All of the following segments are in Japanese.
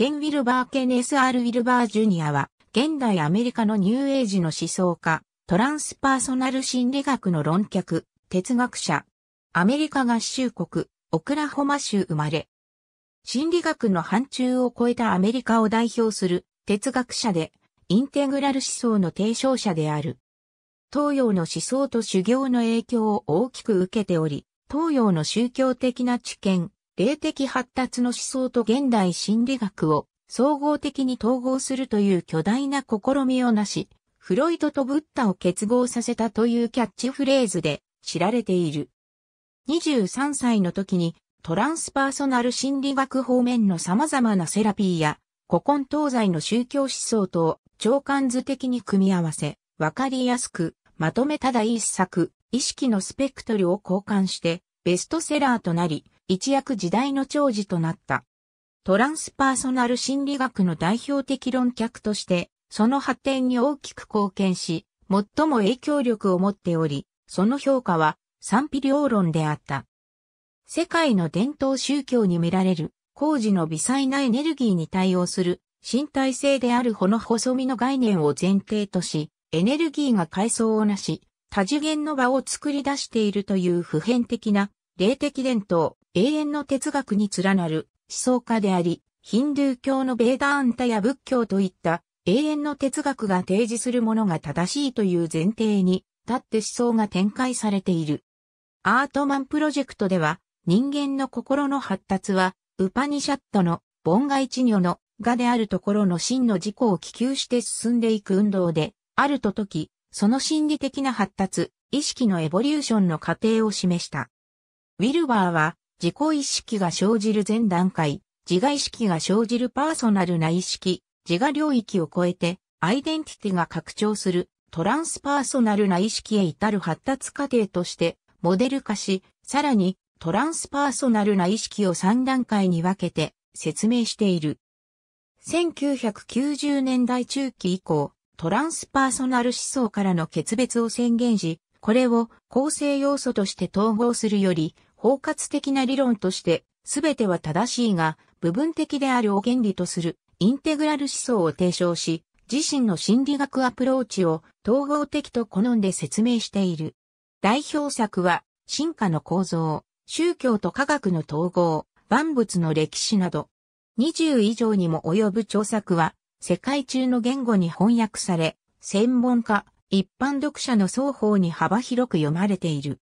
ケン・ウィルバー・ケン・ S.R. ウィルバー・ジュニアは、現代アメリカのニューエイジの思想家、トランスパーソナル心理学の論客、哲学者。アメリカ合衆国、オクラホマ州生まれ。心理学の範疇を超えたアメリカを代表する哲学者で、インテグラル思想の提唱者である。東洋の思想と修行の影響を大きく受けており、東洋の宗教的な知見、霊的発達の思想と現代心理学を総合的に統合するという巨大な試みをなし、フロイトとブッダを結合させたというキャッチフレーズで知られている。23歳の時にトランスパーソナル心理学方面の様々なセラピーや古今東西の宗教思想と長官図的に組み合わせ、わかりやすく、まとめただ一作、意識のスペクトルを交換して、ベストセラーとなり、一躍時代の長寿となった。トランスパーソナル心理学の代表的論客として、その発展に大きく貢献し、最も影響力を持っており、その評価は賛否両論であった。世界の伝統宗教に見られる工事の微細なエネルギーに対応する身体性であるほの細身の概念を前提とし、エネルギーが階層をなし、多次元の場を作り出しているという普遍的な霊的伝統、永遠の哲学に連なる思想家であり、ヒンドゥー教のベーダーンタや仏教といった永遠の哲学が提示するものが正しいという前提に立って思想が展開されている。アートマンプロジェクトでは人間の心の発達はウパニシャットの凡外知女のがであるところの真の自己を希求して進んでいく運動であると時、その心理的な発達、意識のエボリューションの過程を示した。ウィルバーは自己意識が生じる前段階、自我意識が生じるパーソナルな意識、自我領域を超えて、アイデンティティが拡張するトランスパーソナルな意識へ至る発達過程としてモデル化し、さらにトランスパーソナルな意識を3段階に分けて説明している。1990年代中期以降、トランスパーソナル思想からの決別を宣言し、これを構成要素として統合するより、包括的な理論として、すべては正しいが、部分的であるを原理とする、インテグラル思想を提唱し、自身の心理学アプローチを統合的と好んで説明している。代表作は、進化の構造、宗教と科学の統合、万物の歴史など、20以上にも及ぶ著作は、世界中の言語に翻訳され、専門家、一般読者の双方に幅広く読まれている。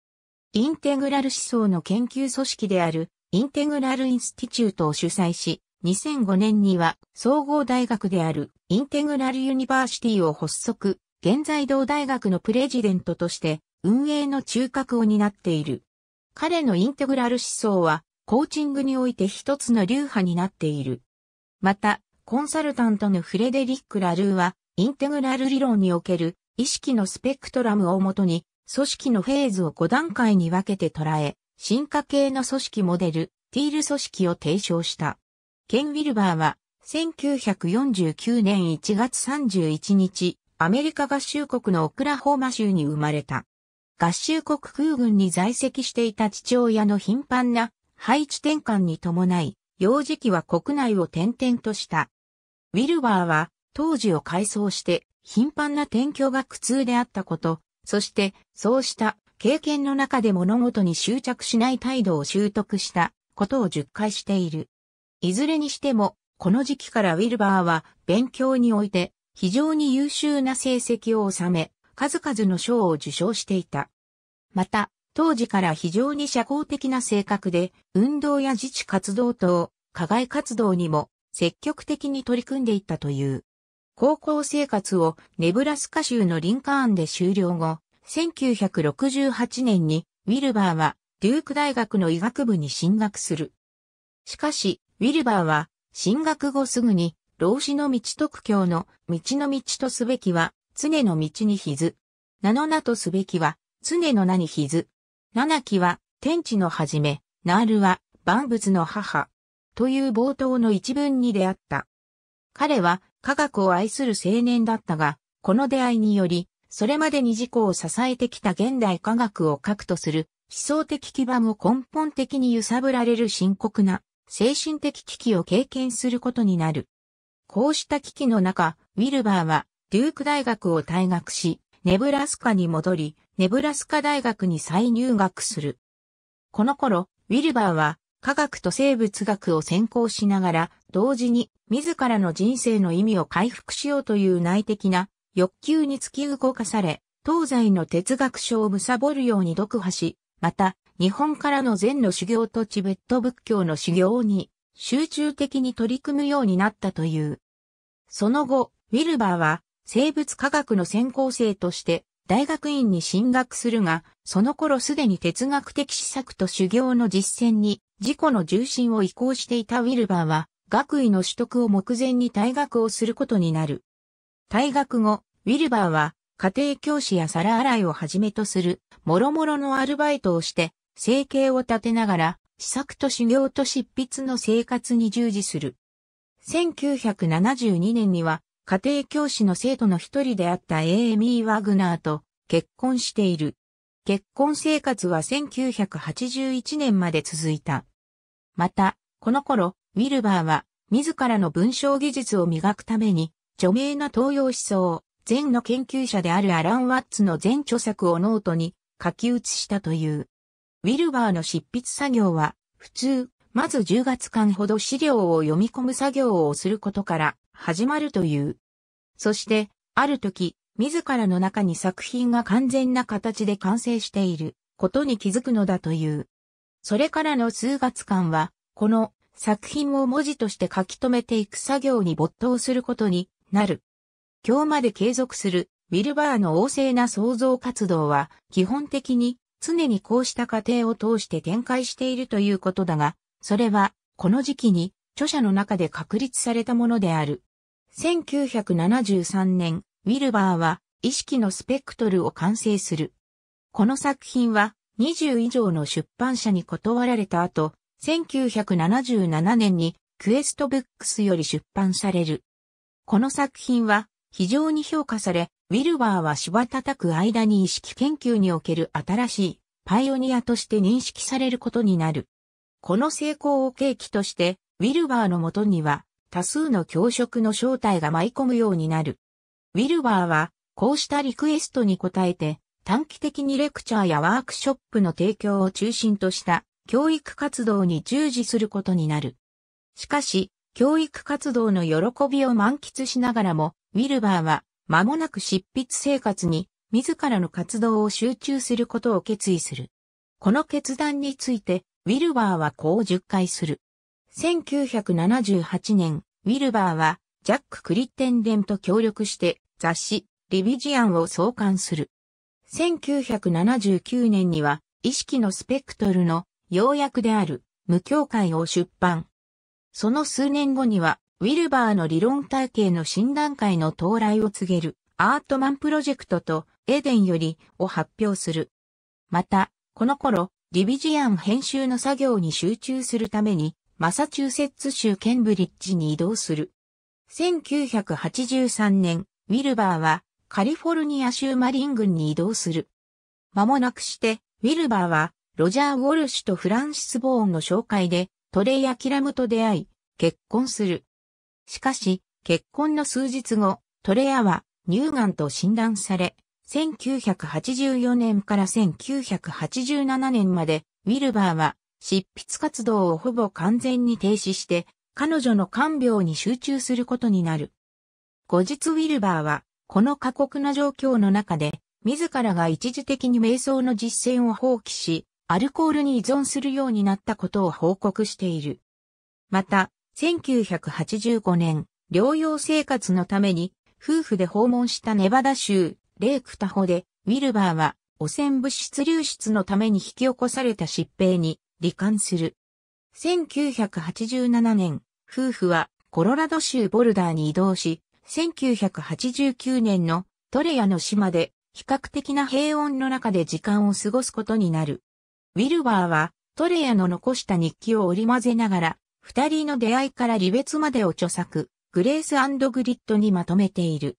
インテグラル思想の研究組織である、インテグラルインスティチュートを主催し、2005年には総合大学であるインテグラルユニバーシティを発足、現在同大学のプレジデントとして運営の中核を担っている。彼のインテグラル思想はコーチングにおいて一つの流派になっている。また、コンサルタントのフレデリック・ラルーはインテグラル理論における意識のスペクトラムをもとに組織のフェーズを5段階に分けて捉え、進化系の組織モデル、ティール組織を提唱した。ケン・ウィルバーは、1949年1月31日、アメリカ合衆国のオクラホーマ州に生まれた。合衆国空軍に在籍していた父親の頻繁な配置転換に伴い、幼児期は国内を転々とした。ウィルバーは、当時を改装して、頻繁な転居が苦痛であったこと、そして、そうした経験の中で物事に執着しない態度を習得したことを10回している。いずれにしても、この時期からウィルバーは勉強において非常に優秀な成績を収め、数々の賞を受賞していた。また、当時から非常に社交的な性格で、運動や自治活動等、課外活動にも積極的に取り組んでいったという。高校生活をネブラスカ州のリンカーンで終了後、1968年にウィルバーはデューク大学の医学部に進学する。しかし、ウィルバーは進学後すぐに老子の道特教の道の道とすべきは常の道にひず。名の名とすべきは常の名にひず。七木は天地の始め、ナールは万物の母。という冒頭の一文に出会った。彼は科学を愛する青年だったが、この出会いにより、それまでに自己を支えてきた現代科学を核とする思想的基盤を根本的に揺さぶられる深刻な精神的危機を経験することになる。こうした危機の中、ウィルバーはデューク大学を退学し、ネブラスカに戻り、ネブラスカ大学に再入学する。この頃、ウィルバーは科学と生物学を専攻しながら同時に自らの人生の意味を回復しようという内的な欲求に突き動かされ、東西の哲学書を貪るように読破し、また、日本からの禅の修行とチベット仏教の修行に集中的に取り組むようになったという。その後、ウィルバーは生物科学の専攻生として大学院に進学するが、その頃すでに哲学的施策と修行の実践に自己の重心を移行していたウィルバーは、学位の取得を目前に退学をすることになる。退学後、ウィルバーは家庭教師や皿洗いをはじめとする諸々のアルバイトをして生計を立てながら試作と修行と執筆の生活に従事する。1972年には家庭教師の生徒の一人であったエーミー・ワグナーと結婚している。結婚生活は1981年まで続いた。また、この頃、ウィルバーは、自らの文章技術を磨くために、著名な東洋思想、禅の研究者であるアラン・ワッツの全著作をノートに書き写したという。ウィルバーの執筆作業は、普通、まず10月間ほど資料を読み込む作業をすることから始まるという。そして、ある時、自らの中に作品が完全な形で完成していることに気づくのだという。それからの数月間は、この作品を文字として書き留めていく作業に没頭することになる。今日まで継続するウィルバーの旺盛な創造活動は基本的に常にこうした過程を通して展開しているということだが、それはこの時期に著者の中で確立されたものである。1973年、ウィルバーは意識のスペクトルを完成する。この作品は20以上の出版社に断られた後、1977年にクエストブックスより出版される。この作品は非常に評価され、ウィルバーは芝叩く間に意識研究における新しいパイオニアとして認識されることになる。この成功を契機として、ウィルバーのもとには多数の教職の正体が舞い込むようになる。ウィルバーは、こうしたリクエストに応えて、短期的にレクチャーやワークショップの提供を中心とした教育活動に従事することになる。しかし、教育活動の喜びを満喫しながらも、ウィルバーは間もなく執筆生活に自らの活動を集中することを決意する。この決断について、ウィルバーはこう述回する。1978年、ウィルバーはジャック・クリッテンデンと協力して雑誌、リビジアンを創刊する。1979年には、意識のスペクトルの要約である、無教会を出版。その数年後には、ウィルバーの理論体系の診断会の到来を告げる、アートマンプロジェクトと、エデンより、を発表する。また、この頃、リビジアン編集の作業に集中するために、マサチューセッツ州ケンブリッジに移動する。1983年、ウィルバーはカリフォルニア州マリン郡に移動する。間もなくして、ウィルバーはロジャー・ウォルシュとフランシス・ボーンの紹介で、トレイ・アキラムと出会い、結婚する。しかし、結婚の数日後、トレアは乳がんと診断され、1984年から1987年まで、ウィルバーは執筆活動をほぼ完全に停止して、彼女の看病に集中することになる。後日ウィルバーは、この過酷な状況の中で、自らが一時的に瞑想の実践を放棄し、アルコールに依存するようになったことを報告している。また、1985年、療養生活のために、夫婦で訪問したネバダ州、レークタホで、ウィルバーは、汚染物質流出のために引き起こされた疾病に、罹患する。1987年、夫婦は、コロラド州ボルダーに移動し、1989年のトレヤの島で比較的な平穏の中で時間を過ごすことになる。ウィルバーはトレアの残した日記を織り交ぜながら、二人の出会いから離別までを著作、グレースグリッドにまとめている。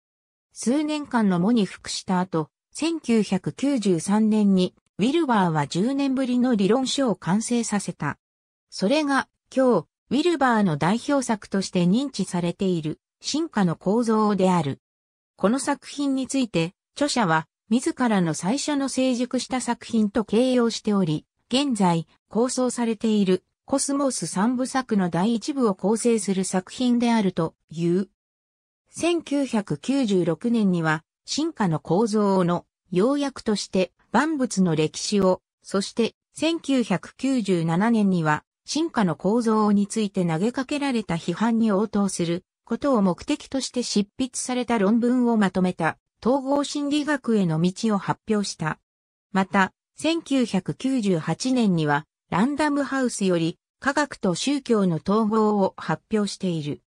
数年間の喪に服した後、1993年に、ウィルバーは10年ぶりの理論書を完成させた。それが、今日、ウィルバーの代表作として認知されている、進化の構造である。この作品について、著者は、自らの最初の成熟した作品と形容しており、現在、構想されているコスモス三部作の第一部を構成する作品であるという。1996年には、進化の構造の要約として万物の歴史を、そして1997年には進化の構造について投げかけられた批判に応答することを目的として執筆された論文をまとめた統合心理学への道を発表した。また、1998年には、ランダムハウスより、科学と宗教の統合を発表している。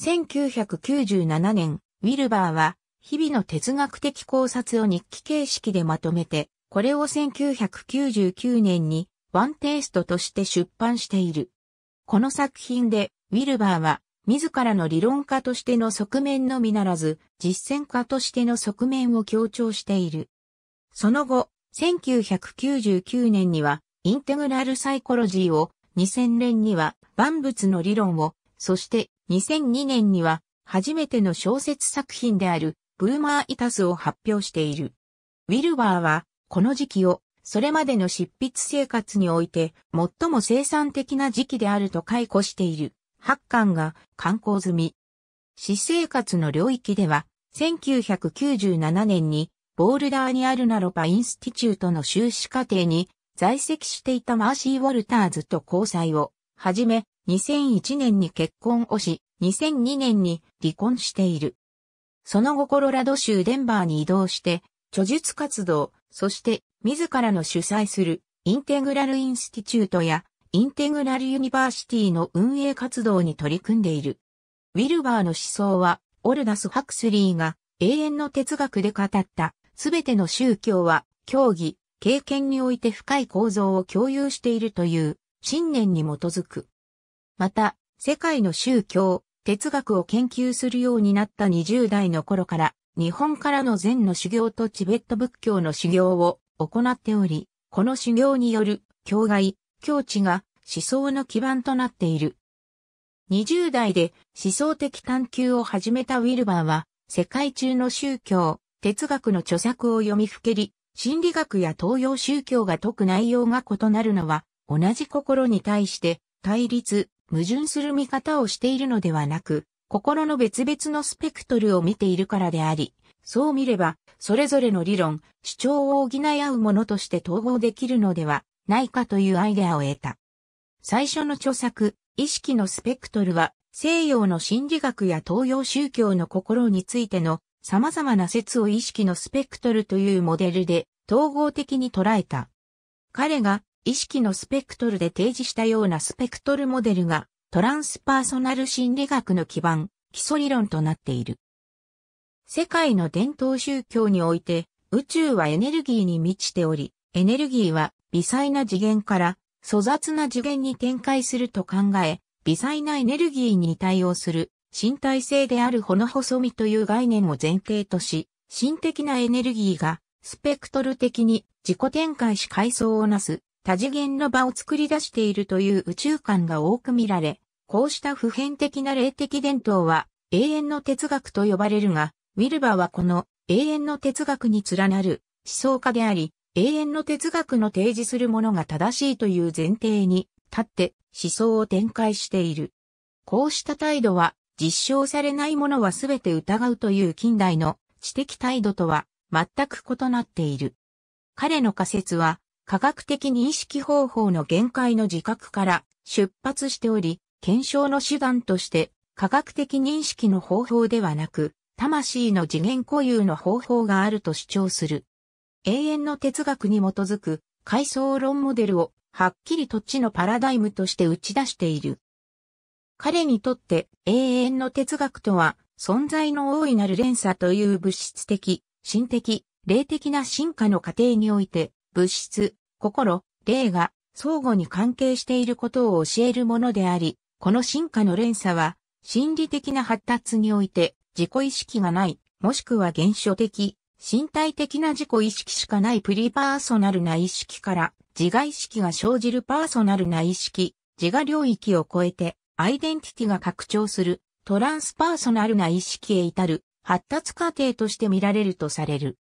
1997年、ウィルバーは、日々の哲学的考察を日記形式でまとめて、これを1999年にワンテイストとして出版している。この作品で、ウィルバーは自らの理論家としての側面のみならず、実践家としての側面を強調している。その後、1999年には、インテグラルサイコロジーを、2000年には、万物の理論を、そして2002年には、初めての小説作品である、ブーマーイタスを発表している。ウィルバーは、この時期を、それまでの執筆生活において、最も生産的な時期であると解雇している。八巻が刊行済み。私生活の領域では、1997年にボールダーにあるナロパインスティチュートの修士課程に在籍していたマーシー・ウォルターズと交際をはじめ、2001年に結婚をし、2002年に離婚している。その後コロラド州デンバーに移動して、著述活動、そして自らの主催するインテグラルインスティチュートやインテグラルユニバーシティの運営活動に取り組んでいる。ウィルバーの思想は、オルダス・ハクスリーが永遠の哲学で語った、すべての宗教は、教義、経験において深い構造を共有しているという信念に基づく。また、世界の宗教、哲学を研究するようになった20代の頃から、日本からの禅の修行とチベット仏教の修行を行っており、この修行による、教外、境地が思想の基盤となっている。20代で思想的探求を始めたウィルバーは、世界中の宗教、哲学の著作を読みふけり、心理学や東洋宗教が解く内容が異なるのは、同じ心に対して対立、矛盾する見方をしているのではなく、心の別々のスペクトルを見ているからであり、そう見れば、それぞれの理論、主張を補い合うものとして統合できるのではないかというアイデアを得た。最初の著作、意識のスペクトルは、西洋の心理学や東洋宗教の心についての様々な説を意識のスペクトルというモデルで統合的に捉えた。彼が意識のスペクトルで提示したようなスペクトルモデルがトランスパーソナル心理学の基盤、基礎理論となっている。世界の伝統宗教において宇宙はエネルギーに満ちており、エネルギーは微細な次元から粗雑な次元に展開すると考え、微細なエネルギーに対応する身体性であるほの細身という概念を前提とし、心的なエネルギーがスペクトル的に自己展開し階層をなす多次元の場を作り出しているという宇宙観が多く見られ、こうした普遍的な霊的伝統は永遠の哲学と呼ばれるが、ウィルバーはこの永遠の哲学に連なる思想家であり、永遠の哲学の提示するものが正しいという前提に立って思想を展開している。こうした態度は実証されないものはすべて疑うという近代の知的態度とは全く異なっている。彼の仮説は科学的認識方法の限界の自覚から出発しており、検証の手段として科学的認識の方法ではなく、魂の次元固有の方法があると主張する。永遠の哲学に基づく階層論モデルをはっきりと地のパラダイムとして打ち出している。彼にとって永遠の哲学とは存在の大いなる連鎖という物質的、心的、霊的な進化の過程において物質、心、霊が相互に関係していることを教えるものであり、この進化の連鎖は心理的な発達において自己意識がない、もしくは現象的、身体的な自己意識しかないプリパーソナルな意識から自我意識が生じるパーソナルな意識、自我領域を超えてアイデンティティが拡張するトランスパーソナルな意識へ至る発達過程として見られるとされる。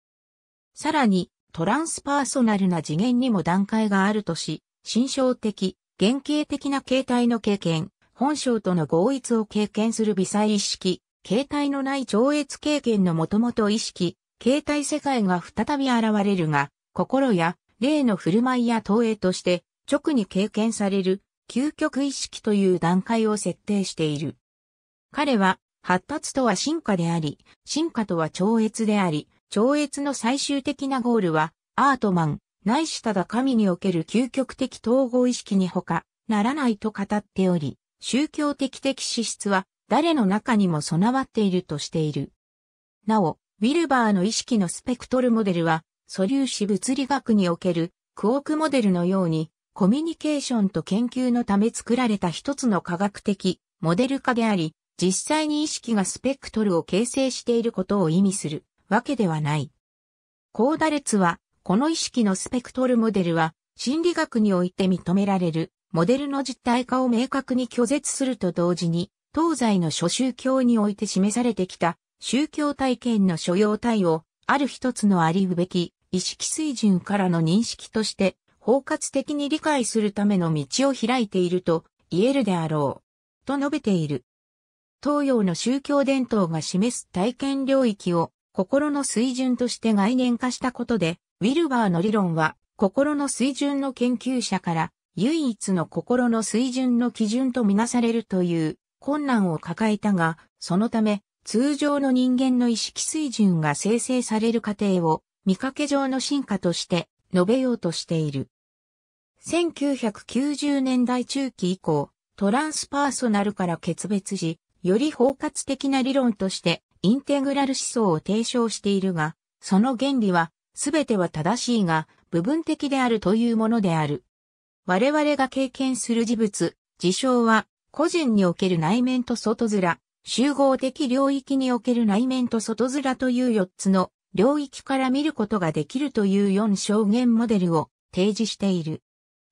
さらにトランスパーソナルな次元にも段階があるとし、心象的、原型的な形態の経験、本性との合一を経験する微細意識、形態のない超越経験のもともと意識、形態世界が再び現れるが、心や霊の振る舞いや投影として直に経験される究極意識という段階を設定している。彼は発達とは進化であり、進化とは超越であり、超越の最終的なゴールはアートマン、ないしただ神における究極的統合意識にほかならないと語っており、宗教的的資質は誰の中にも備わっているとしている。なお、ウィルバーの意識のスペクトルモデルは、素粒子物理学におけるクォークモデルのように、コミュニケーションと研究のため作られた一つの科学的モデル化であり、実際に意識がスペクトルを形成していることを意味するわけではない。コーダ列は、この意識のスペクトルモデルは、心理学において認められるモデルの実体化を明確に拒絶すると同時に、東西の諸宗教において示されてきた宗教体験の所要体を、ある一つのありうべき意識水準からの認識として、包括的に理解するための道を開いていると言えるであろう。と述べている。東洋の宗教伝統が示す体験領域を心の水準として概念化したことで、ウィルバーの理論は心の水準の研究者から唯一の心の水準の基準とみなされるという困難を抱えたが、そのため通常の人間の意識水準が生成される過程を見かけ上の進化として述べようとしている。1990年代中期以降、トランスパーソナルから決別し、より包括的な理論としてインテグラル思想を提唱しているが、その原理は全ては正しいが部分的であるというものである。我々が経験する事物、事象は個人における内面と外面、集合的領域における内面と外面という4つの領域から見ることができるという4証言モデルを提示している。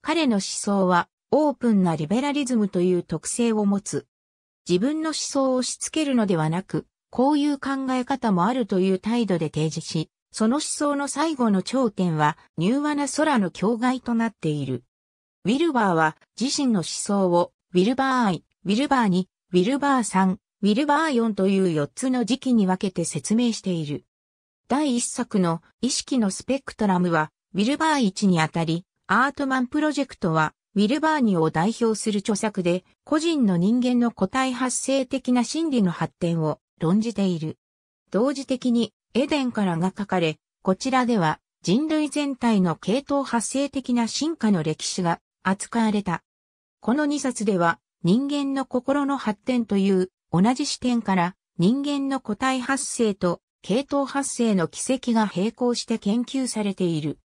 彼の思想はオープンなリベラリズムという特性を持つ。自分の思想を押し付けるのではなく、こういう考え方もあるという態度で提示し、その思想の最後の頂点は、柔和な空の境界となっている。ウィルバーは自身の思想を、ウィルバー愛、ウィルバーに、ウィルバーさん、ウィルバーヨンという4つの時期に分けて説明している。第1作の意識のスペクトラムは、ウィルバー1にあたり、アートマンプロジェクトは、ウィルバーニを代表する著作で、個人の人間の個体発生的な心理の発展を論じている。同時的に、エデンからが書かれ、こちらでは、人類全体の系統発生的な進化の歴史が扱われた。この2冊では、人間の心の発展という同じ視点から人間の個体発生と系統発生の奇跡が並行して研究されている。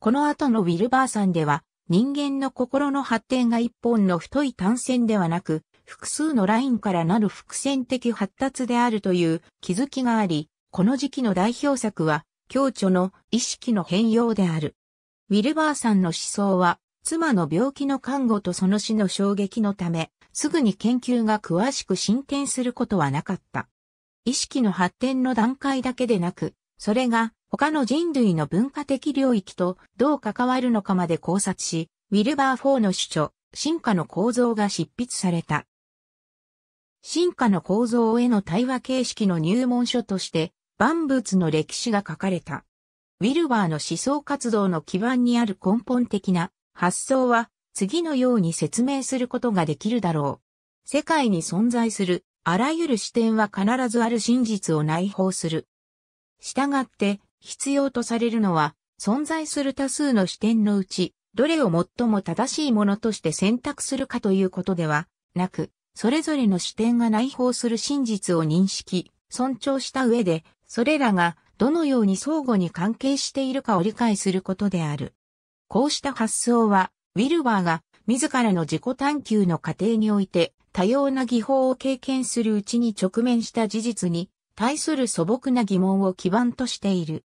この後のウィルバーさんでは人間の心の発展が一本の太い単線ではなく複数のラインからなる伏線的発達であるという気づきがあり、この時期の代表作は共著の意識の変容である。ウィルバーさんの思想は妻の病気の看護とその死の衝撃のためすぐに研究が詳しく進展することはなかった。意識の発展の段階だけでなく、それが他の人類の文化的領域とどう関わるのかまで考察し、ウィルバー・フォーの主張、進化の構造が執筆された。進化の構造への対話形式の入門書として、万物の歴史が書かれた。ウィルバーの思想活動の基盤にある根本的な発想は、次のように説明することができるだろう。世界に存在するあらゆる視点は必ずある真実を内包する。従って必要とされるのは存在する多数の視点のうちどれを最も正しいものとして選択するかということではなく、それぞれの視点が内包する真実を認識、尊重した上で、それらがどのように相互に関係しているかを理解することである。こうした発想はウィルバーが自らの自己探求の過程において多様な技法を経験するうちに直面した事実に対する素朴な疑問を基盤としている。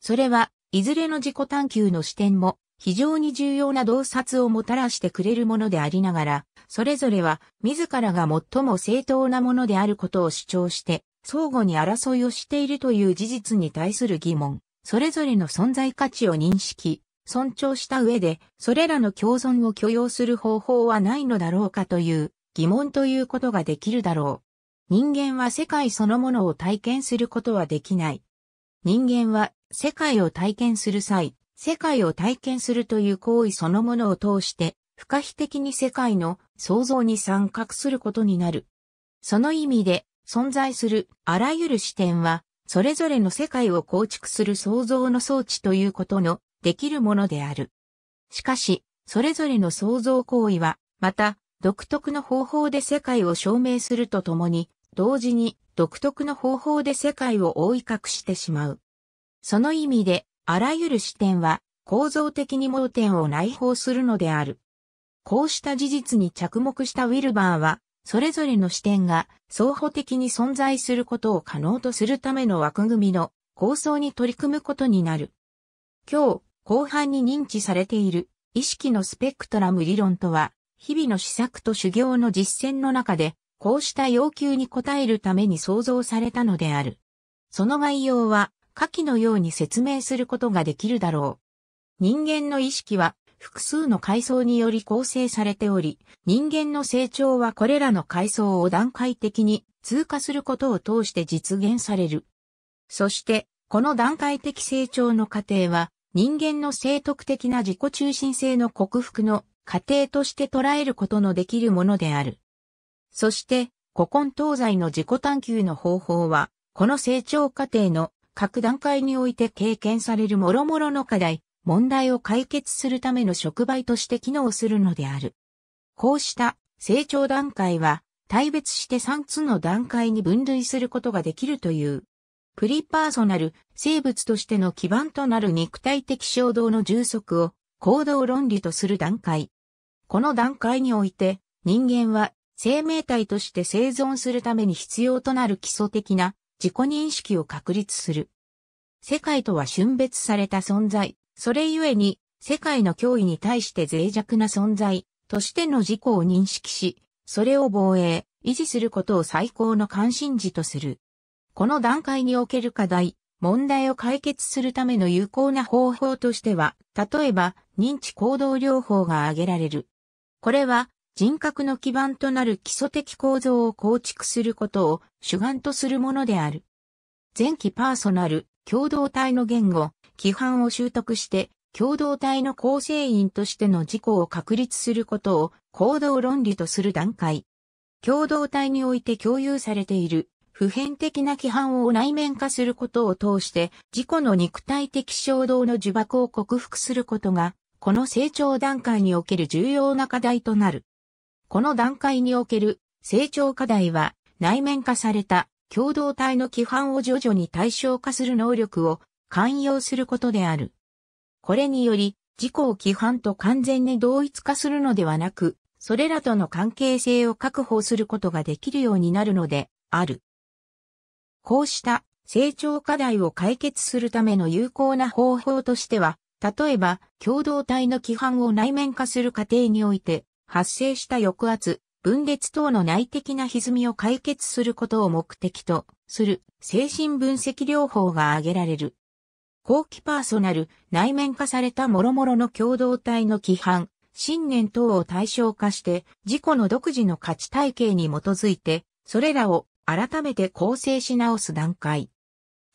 それはいずれの自己探求の視点も非常に重要な洞察をもたらしてくれるものでありながら、それぞれは自らが最も正当なものであることを主張して、相互に争いをしているという事実に対する疑問、それぞれの存在価値を認識、尊重した上で、それらの共存を許容する方法はないのだろうかという疑問ということができるだろう。人間は世界そのものを体験することはできない。人間は世界を体験する際、世界を体験するという行為そのものを通して、不可避的に世界の創造に参画することになる。その意味で、存在するあらゆる視点は、それぞれの世界を構築する創造の装置ということのできるものである。しかし、それぞれの創造行為は、また、独特の方法で世界を証明するとともに、同時に独特の方法で世界を覆い隠してしまう。その意味で、あらゆる視点は構造的に盲点を内包するのである。こうした事実に着目したウィルバーは、それぞれの視点が相補的に存在することを可能とするための枠組みの構想に取り組むことになる。今日、後半に認知されている意識のスペクトラム理論とは、日々の施策と修行の実践の中で、こうした要求に応えるために創造されたのである。その概要は、下記のように説明することができるだろう。人間の意識は、複数の階層により構成されており、人間の成長はこれらの階層を段階的に通過することを通して実現される。そして、この段階的成長の過程は、人間の性徳的な自己中心性の克服の過程として捉えることのできるものである。そして、古今東西の自己探求の方法は、この成長過程の各段階において経験される諸々の課題、問題を解決するための触媒として機能するのである。こうした成長段階は、対別して3つの段階に分類することができるという。プリパーソナル、生物としての基盤となる肉体的衝動の充足を行動論理とする段階。この段階において、人間は生命体として生存するために必要となる基礎的な自己認識を確立する。世界とは春別された存在、それゆえに世界の脅威に対して脆弱な存在としての自己を認識し、それを防衛、維持することを最高の関心事とする。この段階における課題、問題を解決するための有効な方法としては、例えば認知行動療法が挙げられる。これは人格の基盤となる基礎的構造を構築することを主眼とするものである。前期パーソナル、共同体の言語、規範を習得して共同体の構成員としての自己を確立することを行動論理とする段階。共同体において共有されている普遍的な規範を内面化することを通して自己の肉体的衝動の呪縛を克服することが、この成長段階における重要な課題となる。この段階における成長課題は内面化された共同体の規範を徐々に対象化する能力を寛容することである。これにより自己を規範と完全に同一化するのではなく、それらとの関係性を確保することができるようになるのである。こうした成長課題を解決するための有効な方法としては、例えば、共同体の規範を内面化する過程において、発生した抑圧、分裂等の内的な歪みを解決することを目的とする精神分析療法が挙げられる。後期パーソナル、内面化された諸々の共同体の規範、信念等を対象化して、自己の独自の価値体系に基づいて、それらを改めて構成し直す段階。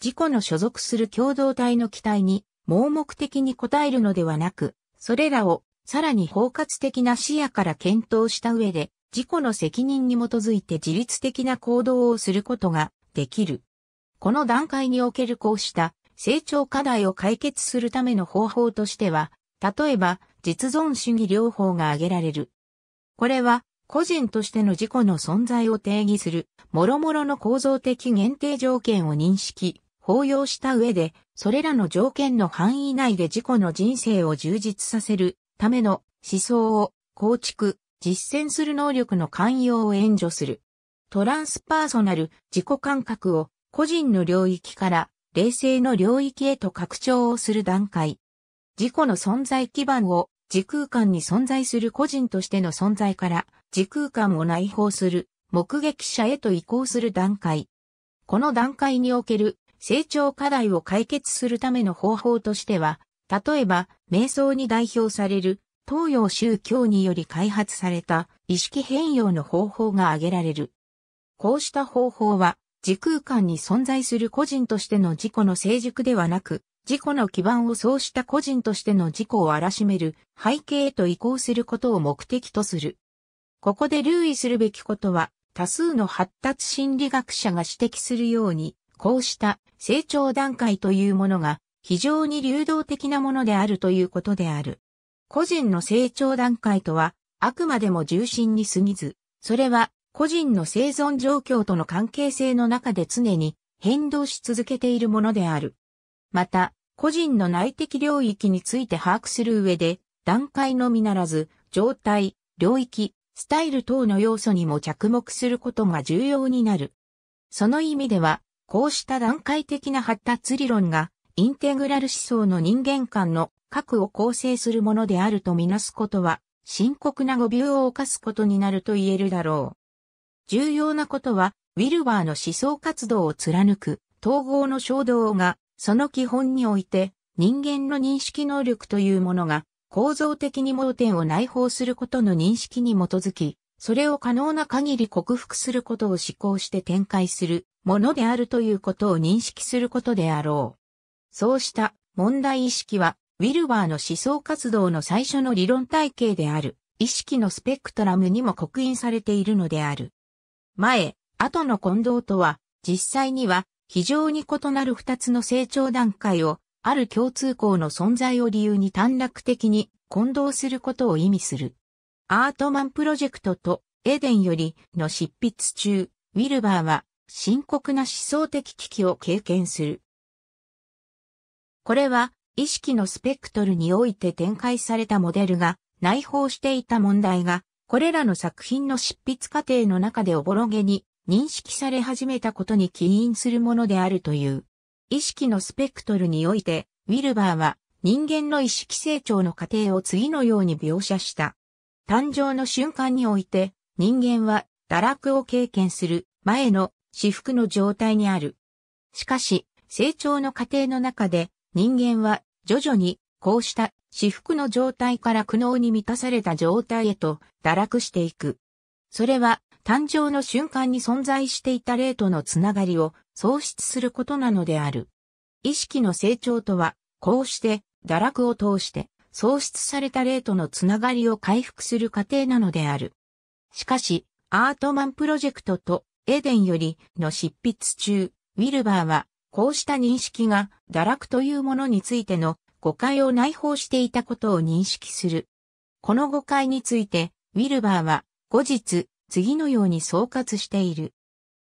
自己の所属する共同体の期待に盲目的に応えるのではなく、それらをさらに包括的な視野から検討した上で、自己の責任に基づいて自律的な行動をすることができる。この段階におけるこうした成長課題を解決するための方法としては、例えば実存主義療法が挙げられる。これは個人としての自己の存在を定義する、諸々の構造的限定条件を認識、包容した上で、それらの条件の範囲内で自己の人生を充実させるための思想を構築、実践する能力の寛容を援助する。トランスパーソナル自己感覚を個人の領域から冷静の領域へと拡張をする段階。自己の存在基盤を時空間に存在する個人としての存在から時空間を内包する、目撃者へと移行する段階。この段階における成長課題を解決するための方法としては、例えば、瞑想に代表される東洋宗教により開発された意識変容の方法が挙げられる。こうした方法は、時空間に存在する個人としての自己の成熟ではなく、自己の基盤をそうした個人としての自己を荒らしめる背景へと移行することを目的とする。ここで留意するべきことは、多数の発達心理学者が指摘するように、こうした成長段階というものが非常に流動的なものであるということである。個人の成長段階とは、あくまでも重心に過ぎず、それは個人の生存状況との関係性の中で常に変動し続けているものである。また、個人の内的領域について把握する上で、段階のみならず、状態、領域、スタイル等の要素にも着目することが重要になる。その意味では、こうした段階的な発達理論が、インテグラル思想の人間間の核を構成するものであるとみなすことは、深刻な誤謬を犯すことになると言えるだろう。重要なことは、ウィルバーの思想活動を貫く、統合の衝動が、その基本において、人間の認識能力というものが、構造的に盲点を内包することの認識に基づき、それを可能な限り克服することを思考して展開するものであるということを認識することであろう。そうした問題意識は、ウィルバーの思想活動の最初の理論体系である、意識のスペクトラムにも刻印されているのである。前、後の混同とは、実際には非常に異なる二つの成長段階をある共通項の存在を理由に短絡的に混同することを意味する。アートマンプロジェクトとエデンよりの執筆中、ウィルバーは深刻な思想的危機を経験する。これは意識のスペクトルにおいて展開されたモデルが内包していた問題が、これらの作品の執筆過程の中でおぼろげに認識され始めたことに起因するものであるという。意識のスペクトルにおいて、ウィルバーは人間の意識成長の過程を次のように描写した。誕生の瞬間において、人間は堕落を経験する前の至福の状態にある。しかし、成長の過程の中で、人間は徐々にこうした至福の状態から苦悩に満たされた状態へと堕落していく。それは誕生の瞬間に存在していた霊とのつながりを喪失することなのである。意識の成長とは、こうして堕落を通して喪失された霊とのつながりを回復する過程なのである。しかし、アートマンプロジェクトとエデンよりの執筆中、ウィルバーは、こうした認識が堕落というものについての誤解を内包していたことを認識する。この誤解について、ウィルバーは、後日、次のように総括している。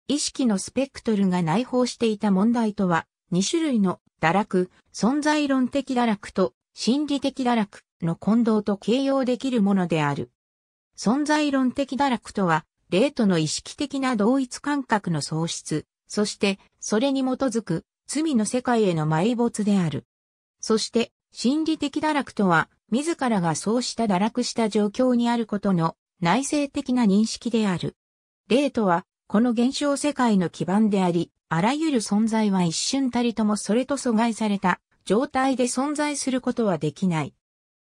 意識のスペクトルが内包していた問題とは、2種類の堕落、存在論的堕落と心理的堕落の混同と形容できるものである。存在論的堕落とは、例との意識的な同一感覚の喪失、そしてそれに基づく罪の世界への埋没である。そして、心理的堕落とは、自らがそうした堕落した状況にあることの内政的な認識である。霊とは、この現象世界の基盤であり、あらゆる存在は一瞬たりともそれと阻害された状態で存在することはできない。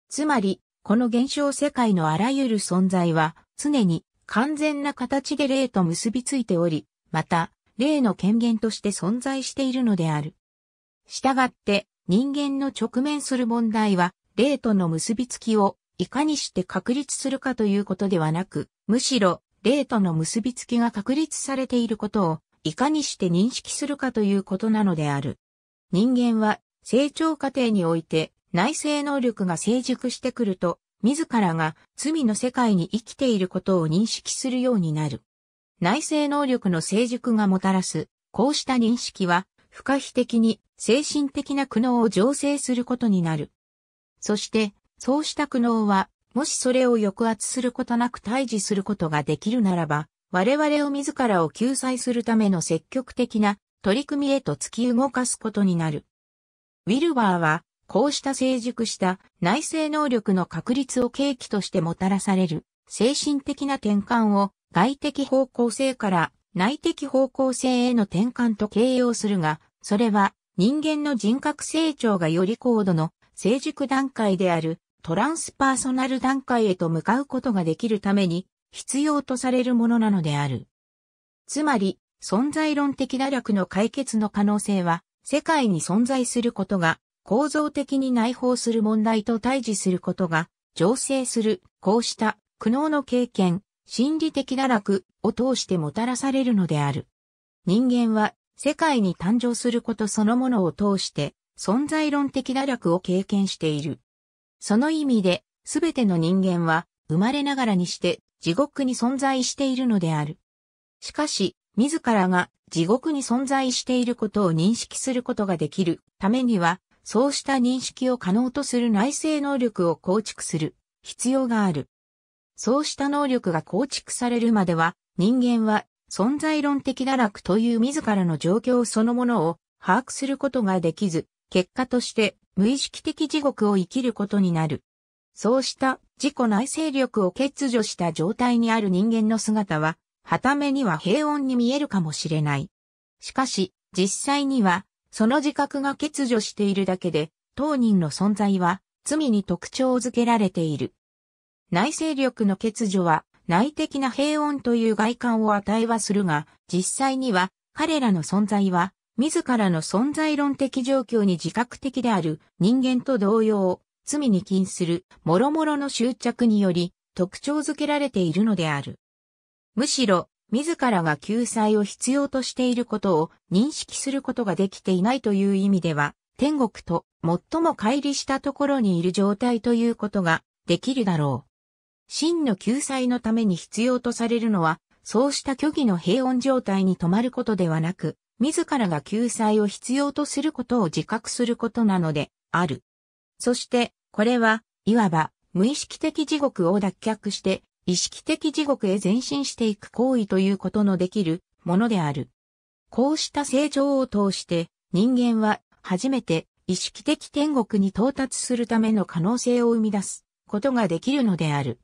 つまり、この現象世界のあらゆる存在は、常に完全な形で霊と結びついており、また、霊の権限として存在しているのである。したがって、人間の直面する問題は、霊との結びつきをいかにして確立するかということではなく、むしろ、霊との結びつきが確立されていることを、いかにして認識するかということなのである。人間は、成長過程において、内政能力が成熟してくると、自らが罪の世界に生きていることを認識するようになる。内政能力の成熟がもたらす、こうした認識は、不可避的に精神的な苦悩を醸成することになる。そして、そうした苦悩は、もしそれを抑圧することなく退治することができるならば、我々を自らを救済するための積極的な取り組みへと突き動かすことになる。ウィルバーは、こうした成熟した内政能力の確立を契機としてもたらされる精神的な転換を外的方向性から内的方向性への転換と形容するが、それは人間の人格成長がより高度の成熟段階であるトランスパーソナル段階へと向かうことができるために必要とされるものなのである。つまり、存在論的打略の解決の可能性は、世界に存在することが構造的に内包する問題と対峙することが、醸成する、こうした苦悩の経験、心理的打略を通してもたらされるのである。人間は世界に誕生することそのものを通して存在論的打略を経験している。その意味で、すべての人間は、生まれながらにして地獄に存在しているのである。しかし、自らが地獄に存在していることを認識することができるためには、そうした認識を可能とする内政能力を構築する必要がある。そうした能力が構築されるまでは、人間は存在論的堕落という自らの状況そのものを把握することができず、結果として無意識的地獄を生きることになる。そうした自己内省力を欠如した状態にある人間の姿は、はためには平穏に見えるかもしれない。しかし、実際には、その自覚が欠如しているだけで、当人の存在は、罪に特徴づけられている。内省力の欠如は、内的な平穏という外観を与えはするが、実際には、彼らの存在は、自らの存在論的状況に自覚的である人間と同様、罪に禁する諸々の執着により特徴づけられているのである。むしろ、自らが救済を必要としていることを認識することができていないという意味では、天国と最も乖離したところにいる状態ということができるだろう。真の救済のために必要とされるのは、そうした虚偽の平穏状態に止まることではなく、自らが救済を必要とすることを自覚することなので、ある。そして、これは、いわば、無意識的地獄を脱却して、意識的地獄へ前進していく行為ということのできるものである。こうした成長を通して、人間は初めて意識的天国に到達するための可能性を生み出すことができるのである。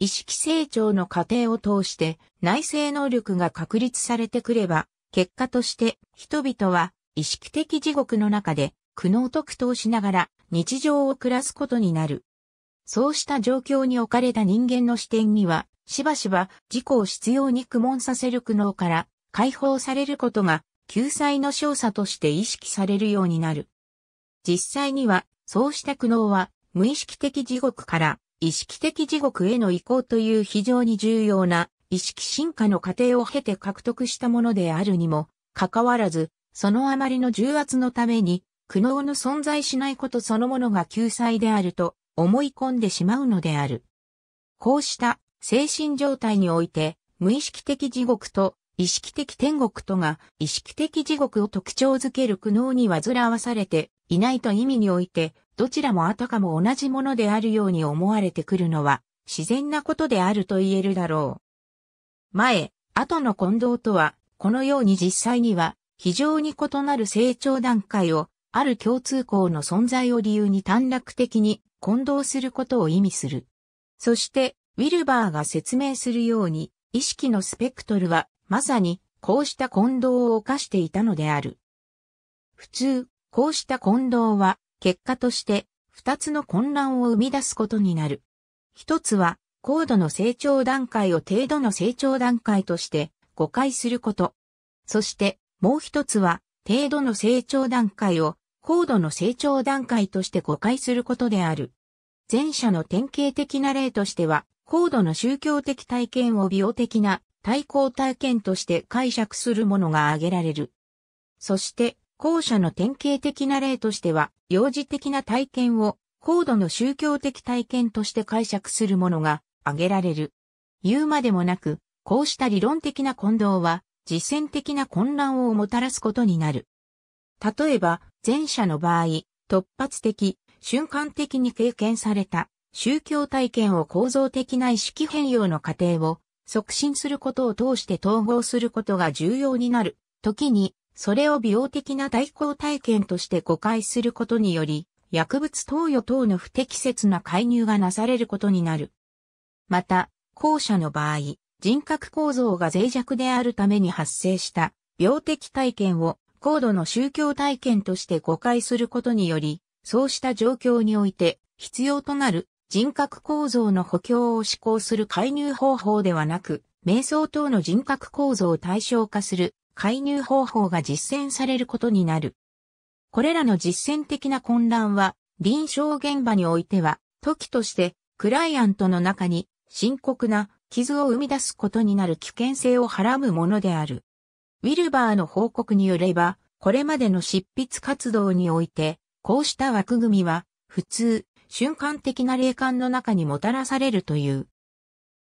意識成長の過程を通して内省能力が確立されてくれば、結果として人々は意識的地獄の中で苦悩と苦闘しながら日常を暮らすことになる。そうした状況に置かれた人間の視点には、しばしば自己を必要に苦悶させる苦悩から解放されることが救済の少佐として意識されるようになる。実際には、そうした苦悩は無意識的地獄から意識的地獄への移行という非常に重要な意識進化の過程を経て獲得したものであるにも、かかわらず、そのあまりの重圧のために、苦悩の存在しないことそのものが救済であると思い込んでしまうのである。こうした精神状態において、無意識的地獄と意識的天国とが意識的地獄を特徴づける苦悩に煩わされていないと意味において、どちらもあたかも同じものであるように思われてくるのは自然なことであると言えるだろう。前、後の混同とは、このように実際には、非常に異なる成長段階を、ある共通項の存在を理由に短絡的に混同することを意味する。そして、ウィルバーが説明するように、意識のスペクトルは、まさに、こうした混同を犯していたのである。普通、こうした混同は、結果として、二つの混乱を生み出すことになる。一つは、高度の成長段階を程度の成長段階として誤解すること。そしてもう一つは程度の成長段階を高度の成長段階として誤解することである。前者の典型的な例としては、高度の宗教的体験を美容的な対抗体験として解釈するものが挙げられる。そして、後者の典型的な例としては、幼児的な体験を高度の宗教的体験として解釈するものが挙げられる。言うまでもなく、こうした理論的な混同は、実践的な混乱をもたらすことになる。例えば、前者の場合、突発的、瞬間的に経験された宗教体験を構造的な意識変容の過程を促進することを通して統合することが重要になる。時に、それを美容的な代行体験として誤解することにより、薬物投与等の不適切な介入がなされることになる。また、後者の場合、人格構造が脆弱であるために発生した病的体験を高度の宗教体験として誤解することにより、そうした状況において必要となる人格構造の補強を施行する介入方法ではなく、瞑想等の人格構造を対象化する介入方法が実践されることになる。これらの実践的な混乱は、臨床現場においては、時としてクライアントの中に深刻な傷を生み出すことになる危険性をはらむものである。ウィルバーの報告によれば、これまでの執筆活動において、こうした枠組みは、普通、瞬間的な霊感の中にもたらされるという。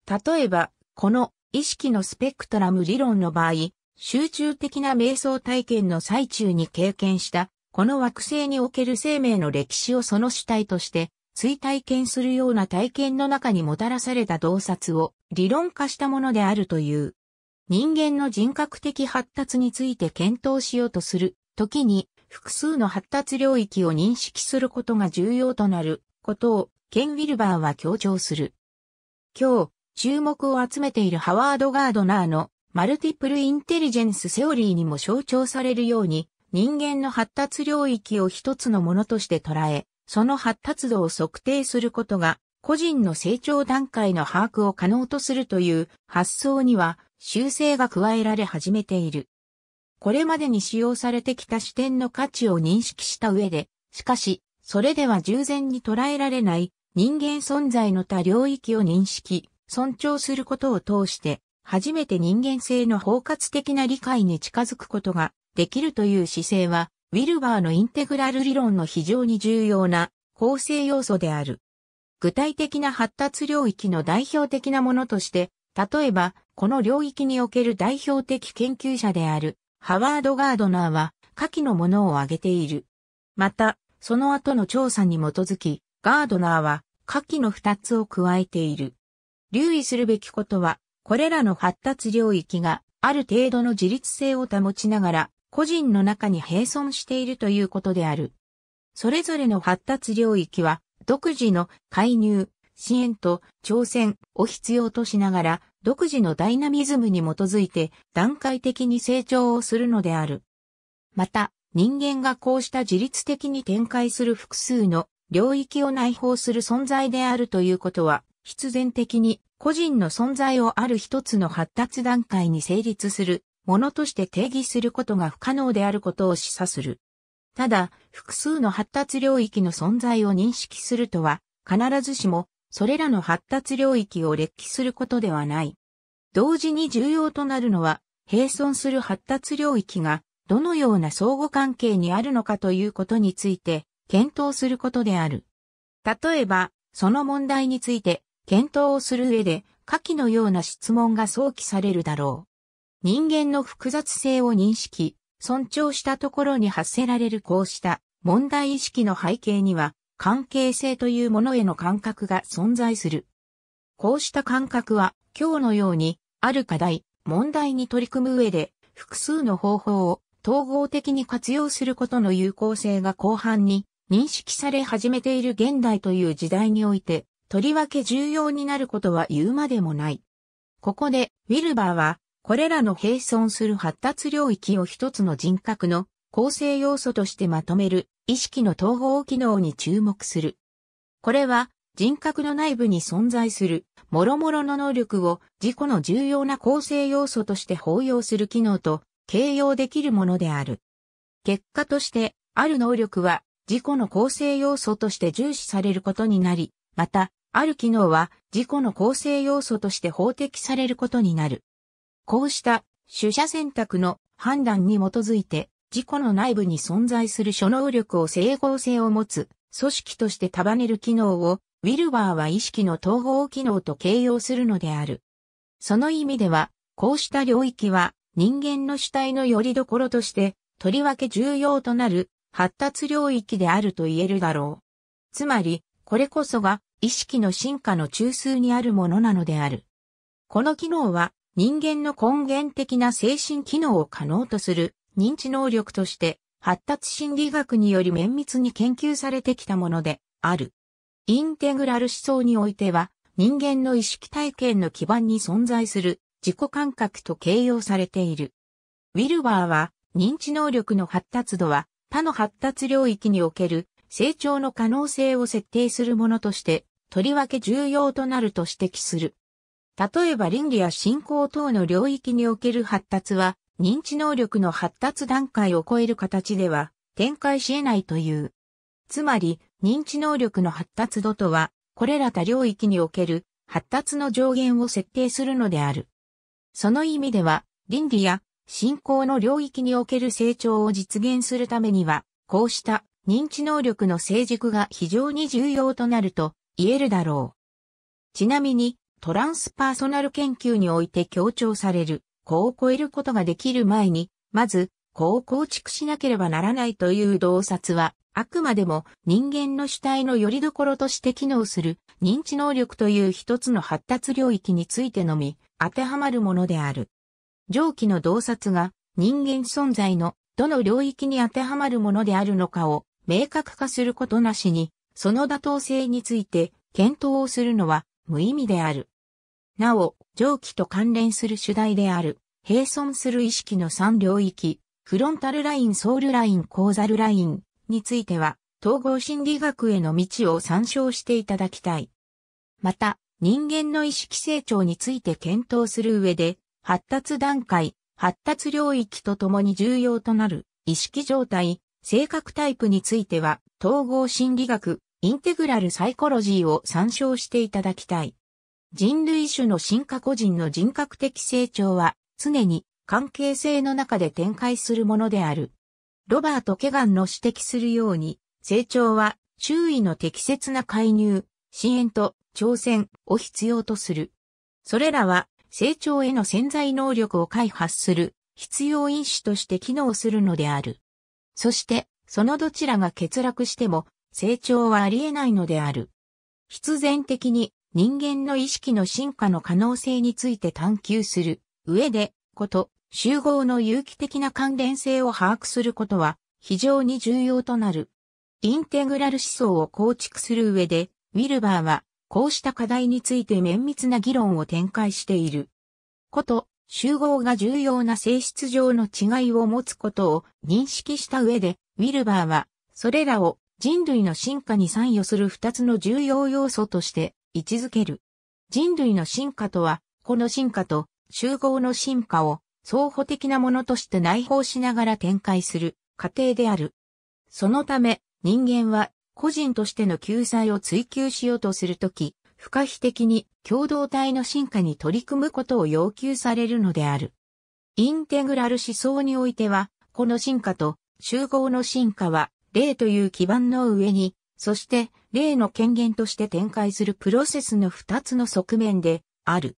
例えば、この意識のスペクトラム理論の場合、集中的な瞑想体験の最中に経験した、この惑星における生命の歴史をその主体として追体験するような体験の中にもたらされた洞察を理論化したものであるという。人間の人格的発達について検討しようとするときに複数の発達領域を認識することが重要となることをケン・ウィルバーは強調する。今日、注目を集めているハワード・ガードナーのマルティプルインテリジェンスセオリーにも象徴されるように人間の発達領域を一つのものとして捉え、その発達度を測定することが、個人の成長段階の把握を可能とするという発想には修正が加えられ始めている。これまでに使用されてきた視点の価値を認識した上で、しかし、それでは従前に捉えられない人間存在の他領域を認識、尊重することを通して、初めて人間性の包括的な理解に近づくことができるという姿勢は、ウィルバーのインテグラル理論の非常に重要な構成要素である。具体的な発達領域の代表的なものとして、例えば、この領域における代表的研究者である、ハワード・ガードナーは、下記のものを挙げている。また、その後の調査に基づき、ガードナーは、下記の2つを加えている。留意するべきことは、これらの発達領域が、ある程度の自律性を保ちながら、個人の中に併存しているということである。それぞれの発達領域は、独自の介入、支援と挑戦を必要としながら、独自のダイナミズムに基づいて段階的に成長をするのである。また、人間がこうした自律的に展開する複数の領域を内包する存在であるということは、必然的に個人の存在をある一つの発達段階に成立するものとして定義することが不可能であることを示唆する。ただ、複数の発達領域の存在を認識するとは、必ずしも、それらの発達領域を列記することではない。同時に重要となるのは、並存する発達領域が、どのような相互関係にあるのかということについて、検討することである。例えば、その問題について、検討をする上で、下記のような質問が想起されるだろう。人間の複雑性を認識、尊重したところに発せられるこうした問題意識の背景には、関係性というものへの感覚が存在する。こうした感覚は、今日のように、ある課題、問題に取り組む上で、複数の方法を統合的に活用することの有効性が後半に認識され始めている現代という時代において、とりわけ重要になることは言うまでもない。ここで、ウィルバーは、これらの並存する発達領域を一つの人格の構成要素としてまとめる意識の統合機能に注目する。これは人格の内部に存在する諸々の能力を自己の重要な構成要素として包容する機能と形容できるものである。結果としてある能力は自己の構成要素として重視されることになり、また、ある機能は自己の構成要素として法的されることになる。こうした取捨選択の判断に基づいて、自己の内部に存在する諸能力を整合性を持つ、組織として束ねる機能を、ウィルバーは意識の統合機能と形容するのである。その意味では、こうした領域は、人間の主体の拠り所として、とりわけ重要となる発達領域であると言えるだろう。つまり、これこそが意識の進化の中枢にあるものなのである。この機能は人間の根源的な精神機能を可能とする認知能力として発達心理学により綿密に研究されてきたものである。インテグラル思想においては人間の意識体験の基盤に存在する自己感覚と形容されている。ウィルバーは認知能力の発達度は他の発達領域における成長の可能性を設定するものとして、とりわけ重要となると指摘する。例えば倫理や信仰等の領域における発達は、認知能力の発達段階を超える形では展開し得ないという。つまり、認知能力の発達度とは、これら多領域における発達の上限を設定するのである。その意味では、倫理や信仰の領域における成長を実現するためには、こうした認知能力の成熟が非常に重要となると言えるだろう。ちなみに、トランスパーソナル研究において強調される、子を超えることができる前に、まず、子を構築しなければならないという洞察は、あくまでも人間の主体の拠り所として機能する認知能力という一つの発達領域についてのみ当てはまるものである。上記の洞察が人間存在のどの領域に当てはまるものであるのかを明確化することなしに、その妥当性について検討をするのは無意味である。なお、上記と関連する主題である、並存する意識の3領域、フロンタルライン、ソウルライン、コーザルラインについては、統合心理学への道を参照していただきたい。また、人間の意識成長について検討する上で、発達段階、発達領域とともに重要となる意識状態、性格タイプについては、統合心理学、インテグラルサイコロジーを参照していただきたい。人類種の進化個人の人格的成長は常に関係性の中で展開するものである。ロバート・ケガンの指摘するように、成長は周囲の適切な介入、支援と挑戦を必要とする。それらは成長への潜在能力を開発する必要因子として機能するのである。そして、そのどちらが欠落しても成長はあり得ないのである。必然的に人間の意識の進化の可能性について探求する上で、こと、集合の有機的な関連性を把握することは非常に重要となる。インテグラル思想を構築する上で、ウィルバーはこうした課題について綿密な議論を展開している。こと、集合が重要な性質上の違いを持つことを認識した上で、ウィルバーは、それらを人類の進化に参与する二つの重要要素として位置づける。人類の進化とは、この進化と集合の進化を相補的なものとして内包しながら展開する過程である。そのため、人間は個人としての救済を追求しようとするとき、不可避的に共同体の進化に取り組むことを要求されるのである。インテグラル思想においては、この進化と集合の進化は例という基盤の上に、そして例の権限として展開するプロセスの二つの側面である。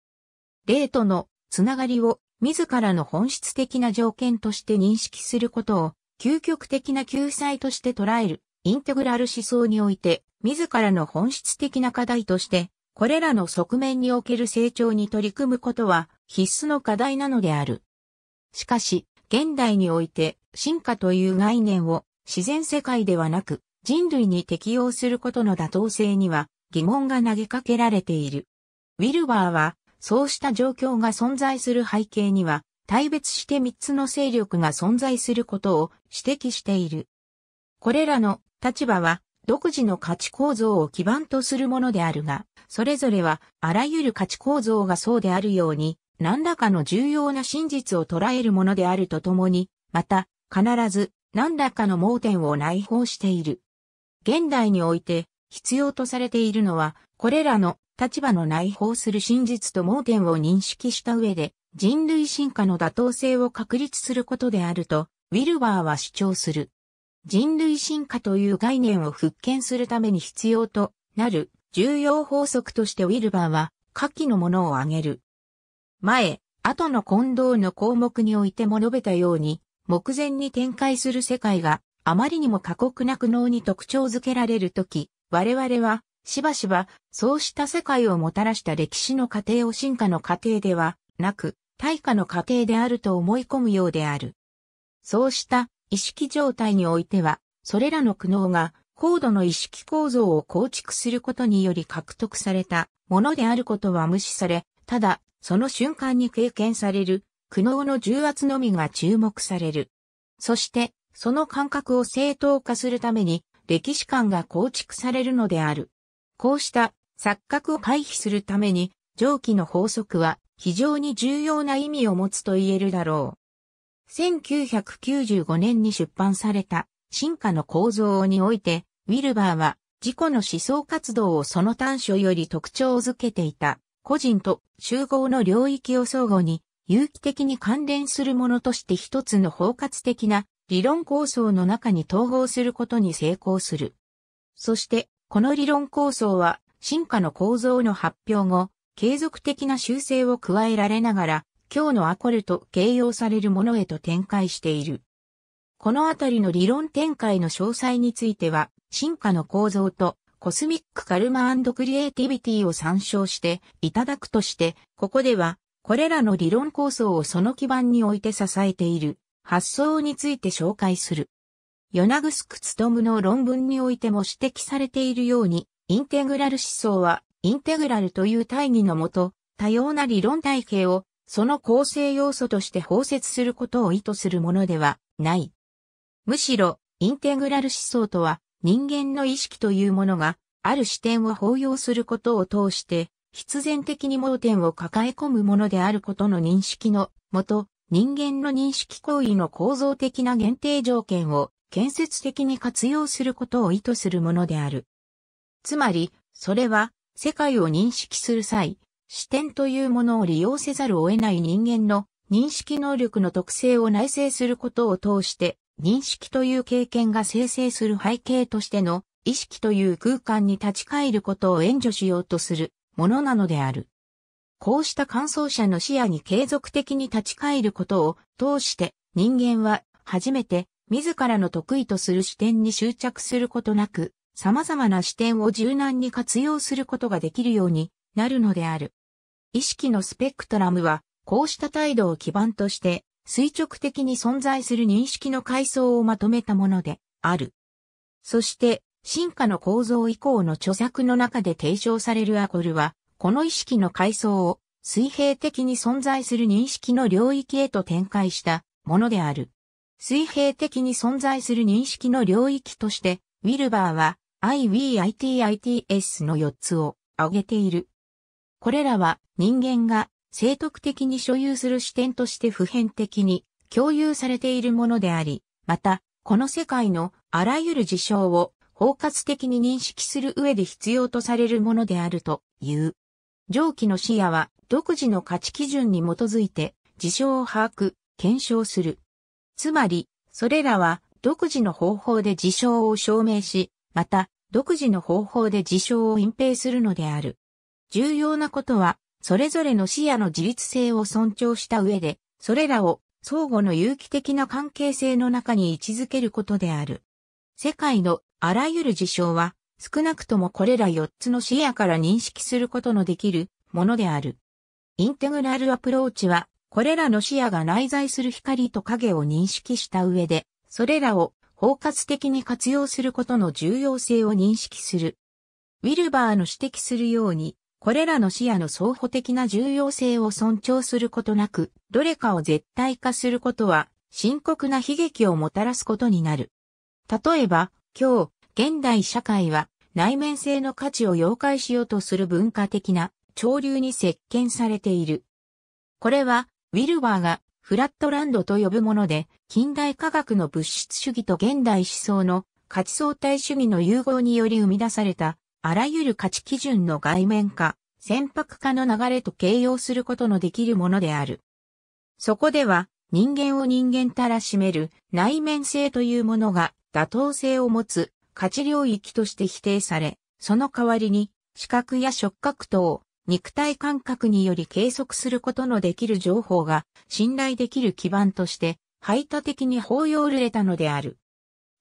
例とのつながりを自らの本質的な条件として認識することを究極的な救済として捉えるインテグラル思想において自らの本質的な課題としてこれらの側面における成長に取り組むことは必須の課題なのである。しかし、現代において進化という概念を自然世界ではなく人類に適応することの妥当性には疑問が投げかけられている。ウィルバーはそうした状況が存在する背景には対別して3つの勢力が存在することを指摘している。これらの立場は独自の価値構造を基盤とするものであるが、それぞれはあらゆる価値構造がそうであるように、何らかの重要な真実を捉えるものであるとともに、また必ず何らかの盲点を内包している。現代において必要とされているのは、これらの立場の内包する真実と盲点を認識した上で、人類進化の妥当性を確立することであると、ウィルバーは主張する。人類進化という概念を復権するために必要となる重要法則としてウィルバーは、下記のものを挙げる。前、後の混同の項目においても述べたように、目前に展開する世界があまりにも過酷な苦悩に特徴づけられるとき、我々はしばしばそうした世界をもたらした歴史の過程を進化の過程ではなく、対価の過程であると思い込むようである。そうした意識状態においては、それらの苦悩が高度の意識構造を構築することにより獲得されたものであることは無視され、ただ、その瞬間に経験される苦悩の重圧のみが注目される。そして、その感覚を正当化するために、歴史観が構築されるのである。こうした錯覚を回避するために、上記の法則は非常に重要な意味を持つと言えるだろう。1995年に出版された進化の構造において、ウィルバーは自己の思想活動をその短所より特徴づけていた個人と集合の領域を相互に有機的に関連するものとして一つの包括的な理論構想の中に統合することに成功する。そして、この理論構想は進化の構造の発表後、継続的な修正を加えられながら、今日のアコルと形容されるものへと展開している。このあたりの理論展開の詳細については、進化の構造とコスミックカルマクリエイティビティを参照していただくとして、ここではこれらの理論構想をその基盤において支えている発想について紹介する。ヨナグスクツトムの論文においても指摘されているように、インテグラル思想は、インテグラルという大義のもと、多様な理論体系を、その構成要素として包摂することを意図するものではない。むしろ、インテグラル思想とは、人間の意識というものが、ある視点を包容することを通して、必然的に盲点を抱え込むものであることの認識のもと、人間の認識行為の構造的な限定条件を建設的に活用することを意図するものである。つまり、それは世界を認識する際、視点というものを利用せざるを得ない人間の認識能力の特性を内省することを通して、認識という経験が生成する背景としての意識という空間に立ち返ることを援助しようとするものなのである。こうした感想者の視野に継続的に立ち返ることを通して人間は初めて自らの得意とする視点に執着することなく様々な視点を柔軟に活用することができるようになるのである。意識のスペクトラムはこうした態度を基盤として垂直的に存在する認識の階層をまとめたものである。そして進化の構造以降の著作の中で提唱されるアコルは、この意識の階層を水平的に存在する認識の領域へと展開したものである。水平的に存在する認識の領域として、ウィルバーは IVITITS の4つを挙げている。これらは人間が正徳的に所有する視点として普遍的に共有されているものであり、また、この世界のあらゆる事象を包括的に認識する上で必要とされるものであるという。上記の視野は独自の価値基準に基づいて事象を把握、検証する。つまり、それらは独自の方法で事象を証明し、また独自の方法で事象を隠蔽するのである。重要なことは、それぞれの視野の自律性を尊重した上で、それらを相互の有機的な関係性の中に位置づけることである。世界のあらゆる事象は、少なくともこれら4つの視野から認識することのできるものである。インテグラルアプローチは、これらの視野が内在する光と影を認識した上で、それらを包括的に活用することの重要性を認識する。ウィルバーの指摘するように、これらの視野の相補的な重要性を尊重することなく、どれかを絶対化することは、深刻な悲劇をもたらすことになる。例えば、今日、現代社会は内面性の価値を溶解しようとする文化的な潮流に席巻されている。これは、ウィルバーがフラットランドと呼ぶもので、近代科学の物質主義と現代思想の価値相対主義の融合により生み出された、あらゆる価値基準の外面化、船舶化の流れと形容することのできるものである。そこでは、人間を人間たらしめる内面性というものが妥当性を持つ価値領域として否定され、その代わりに視覚や触覚等、肉体感覚により計測することのできる情報が信頼できる基盤として排他的に包容れたのである。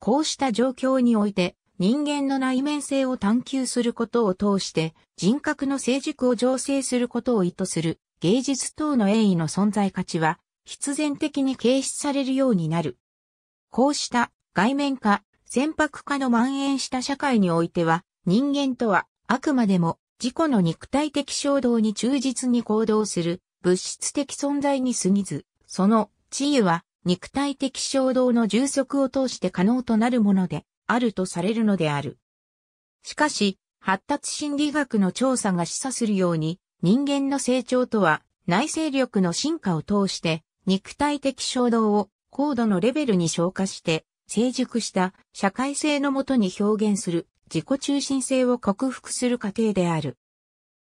こうした状況において人間の内面性を探求することを通して人格の成熟を醸成することを意図する芸術等の栄意の存在価値は必然的に軽視されるようになる。こうした外面化、船舶化の蔓延した社会においては、人間とは、あくまでも、自己の肉体的衝動に忠実に行動する、物質的存在に過ぎず、その、地位は、肉体的衝動の充足を通して可能となるもので、あるとされるのである。しかし、発達心理学の調査が示唆するように、人間の成長とは、内政力の進化を通して、肉体的衝動を高度のレベルに昇華して、成熟した社会性のもとに表現する自己中心性を克服する過程である。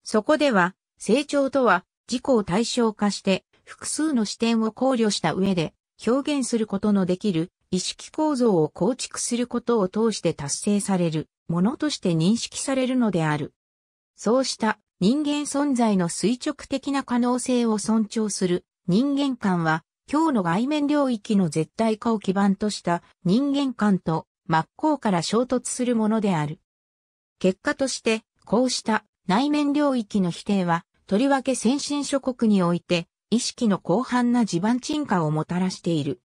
そこでは、成長とは自己を対象化して複数の視点を考慮した上で表現することのできる意識構造を構築することを通して達成されるものとして認識されるのである。そうした人間存在の垂直的な可能性を尊重する人間観は今日の外面領域の絶対化を基盤とした人間観と真っ向から衝突するものである。結果として、こうした内面領域の否定は、とりわけ先進諸国において、意識の広範な地盤沈下をもたらしている。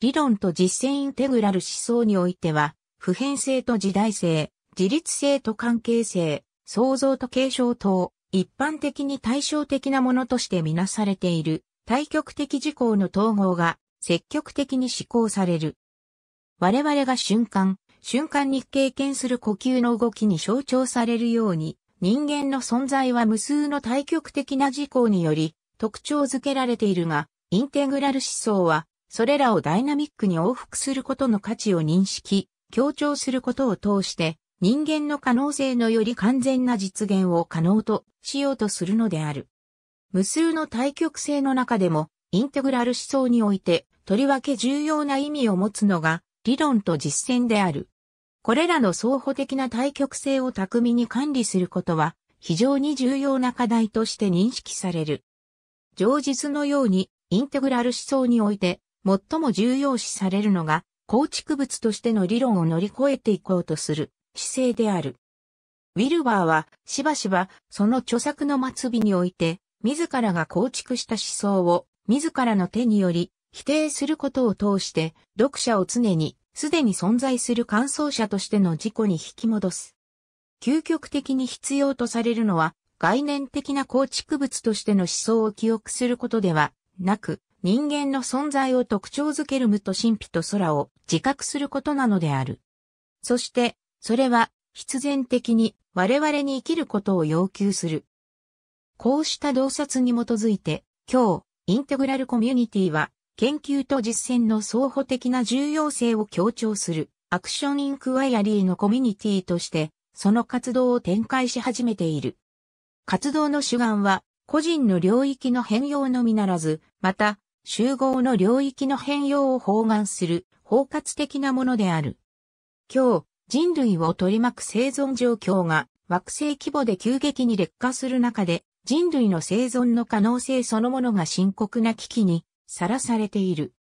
理論と実践インテグラル思想においては、普遍性と時代性、自律性と関係性、創造と継承等、一般的に対照的なものとしてみなされている対極的事項の統合が積極的に施行される。我々が瞬間、瞬間に経験する呼吸の動きに象徴されるように、人間の存在は無数の対極的な事項により特徴づけられているが、インテグラル思想は、それらをダイナミックに往復することの価値を認識、強調することを通して、人間の可能性のより完全な実現を可能としようとするのである。無数の対極性の中でも、インテグラル思想において、とりわけ重要な意味を持つのが、理論と実践である。これらの双方的な対極性を巧みに管理することは、非常に重要な課題として認識される。上述のように、インテグラル思想において、最も重要視されるのが、構築物としての理論を乗り越えていこうとする姿勢である。ウィルバーは、しばしば、その著作の末尾において、自らが構築した思想を自らの手により否定することを通して読者を常にすでに存在する感想者としての自己に引き戻す。究極的に必要とされるのは概念的な構築物としての思想を記憶することではなく、人間の存在を特徴づける無と神秘と空を自覚することなのである。そして、それは必然的に我々に生きることを要求する。こうした洞察に基づいて、今日、インテグラルコミュニティは、研究と実践の相補的な重要性を強調する、アクションインクワイアリーのコミュニティとして、その活動を展開し始めている。活動の主眼は、個人の領域の変容のみならず、また、集合の領域の変容を包含する、包括的なものである。今日、人類を取り巻く生存状況が、惑星規模で急激に劣化する中で、人類の生存の可能性そのものが深刻な危機にさらされている。